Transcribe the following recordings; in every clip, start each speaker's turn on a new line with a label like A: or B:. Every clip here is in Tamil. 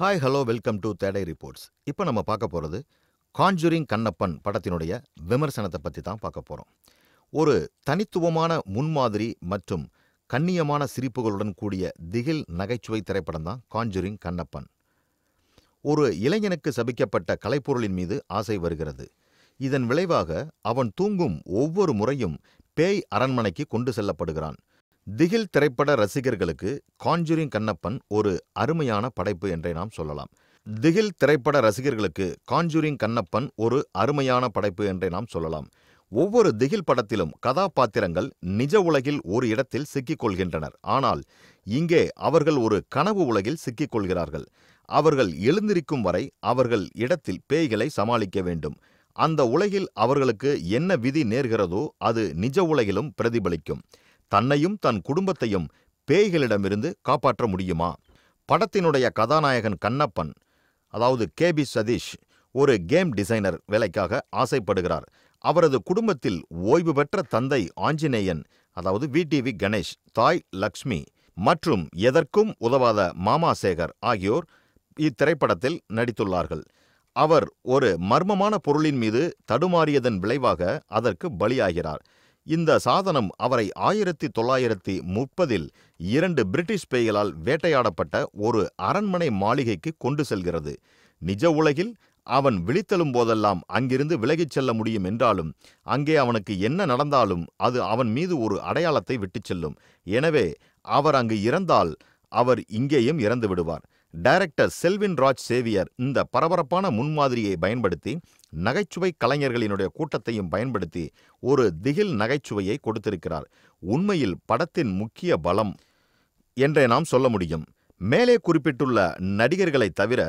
A: hi hello welcome to today reports இப்போ நம்ம பார்க்க போகிறது காஞ்சுரிங் கண்ணப்பன் படத்தினுடைய விமர்சனத்தை பற்றி தான் பார்க்க போகிறோம் ஒரு தனித்துவமான முன்மாதிரி மற்றும் கண்ணியமான சிரிப்புகளுடன் கூடிய திகில் நகைச்சுவை திரைப்படம் தான் காஞ்சுரிங் கண்ணப்பன் ஒரு இளைஞனுக்கு சபிக்கப்பட்ட கலைப்பொருளின் மீது ஆசை வருகிறது இதன் விளைவாக அவன் தூங்கும் ஒவ்வொரு முறையும் பேய் அரண்மனைக்கு கொண்டு செல்லப்படுகிறான் திகில் திரைப்பட ரசிகர்களுக்கு காஞ்சுரிங் கண்ணப்பன் ஒரு அருமையான படைப்பு என்றே நாம் சொல்லலாம் திகில் திரைப்பட ரசிகர்களுக்கு காஞ்சுரிங் கண்ணப்பன் ஒரு அருமையான படைப்பு என்றே நாம் சொல்லலாம் ஒவ்வொரு திகில் படத்திலும் கதாபாத்திரங்கள் நிஜ உலகில் ஒரு இடத்தில் சிக்கிக்கொள்கின்றனர் ஆனால் இங்கே அவர்கள் ஒரு கனவு உலகில் சிக்கிக்கொள்கிறார்கள் அவர்கள் எழுந்திருக்கும் வரை அவர்கள் இடத்தில் பேய்களை சமாளிக்க வேண்டும் அந்த உலகில் அவர்களுக்கு என்ன விதி நேர்கிறதோ அது நிஜ உலகிலும் பிரதிபலிக்கும் தன்னையும் தன் குடும்பத்தையும் பேய்களிடமிருந்து காப்பாற்ற முடியுமா படத்தினுடைய கதாநாயகன் கண்ணப்பன் அதாவது கே பி சதீஷ் ஒரு கேம் டிசைனர் வேலைக்காக ஆசைப்படுகிறார் அவரது குடும்பத்தில் ஓய்வு பெற்ற தந்தை ஆஞ்சநேயன் அதாவது வி டிவி கணேஷ் தாய் லக்ஷ்மி மற்றும் எதற்கும் உதவாத மாமா சேகர் ஆகியோர் இத்திரைப்படத்தில் நடித்துள்ளார்கள் அவர் ஒரு மர்மமான பொருளின் மீது தடுமாறியதன் விளைவாக அதற்கு பலியாகிறார் இந்த சாதனம் அவரை ஆயிரத்தி தொள்ளாயிரத்தி முப்பதில் இரண்டு பிரிட்டிஷ் பேய்களால் வேட்டையாடப்பட்ட ஒரு அரண்மனை மாளிகைக்கு கொண்டு செல்கிறது நிஜ உலகில் அவன் விழித்தெழும் போதெல்லாம் அங்கிருந்து விலகிச் செல்ல முடியும் என்றாலும் அங்கே அவனுக்கு என்ன நடந்தாலும் அது அவன் மீது ஒரு அடையாளத்தை விட்டுச் செல்லும் எனவே அவர் அங்கு இறந்தால் அவர் இங்கேயும் இறந்து விடுவார் டைரக்டர் செல்வின் ராஜ் சேவியர் இந்த பரபரப்பான முன்மாதிரியை பயன்படுத்தி நகைச்சுவை கலைஞர்களினுடைய கூட்டத்தையும் பயன்படுத்தி ஒரு திகில் நகைச்சுவையை கொடுத்திருக்கிறார் உண்மையில் படத்தின் முக்கிய பலம் என்றே நாம் சொல்ல முடியும் மேலே குறிப்பிட்டுள்ள நடிகர்களை தவிர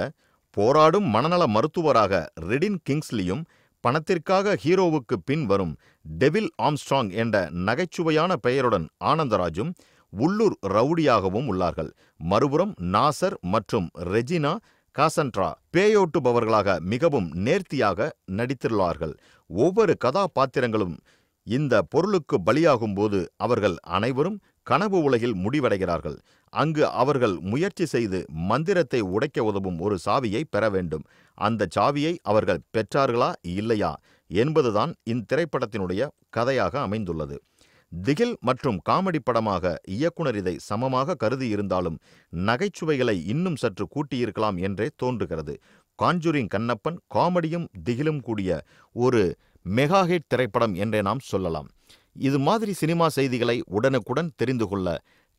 A: போராடும் மனநல மருத்துவராக ரெடின் கிங்ஸ்லியும் பணத்திற்காக ஹீரோவுக்கு பின் வரும் டெவில் ஆம்ஸ்ட்ராங் என்ற நகைச்சுவையான பெயருடன் ஆனந்தராஜும் உள்ளூர் ரவுடியாகவும் உள்ளார்கள் மறுபுறம் நாசர் மற்றும் ரெஜினா காசன்ட்ரா பேயோட்டுபவர்களாக மிகவும் நேர்த்தியாக நடித்துள்ளார்கள் ஒவ்வொரு கதாபாத்திரங்களும் இந்த பொருளுக்கு பலியாகும் போது அவர்கள் அனைவரும் கனவு உலகில் முடிவடைகிறார்கள் அங்கு அவர்கள் முயற்சி செய்து மந்திரத்தை உடைக்க உதவும் ஒரு சாவியை பெற வேண்டும் அந்த சாவியை அவர்கள் பெற்றார்களா இல்லையா என்பதுதான் இத்திரைப்படத்தினுடைய கதையாக அமைந்துள்ளது திகில் மற்றும் காமெடி படமாக இயக்குனர் இதை சமமாக கருதியிருந்தாலும் நகைச்சுவைகளை இன்னும் சற்று கூட்டியிருக்கலாம் என்றே தோன்றுகிறது காஞ்சூரிங் கண்ணப்பன் காமெடியும் திகிலும் கூடிய ஒரு மெகாஹிட் திரைப்படம் என்றே நாம் சொல்லலாம் இது மாதிரி சினிமா செய்திகளை உடனுக்குடன் தெரிந்து கொள்ள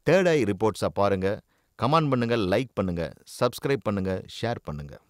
A: தேர்ட் ஐ ரிப்போர்ட்ஸை பாருங்கள் கமெண்ட் பண்ணுங்கள் லைக் பண்ணுங்கள் சப்ஸ்கிரைப் பண்ணுங்கள் ஷேர் பண்ணுங்கள்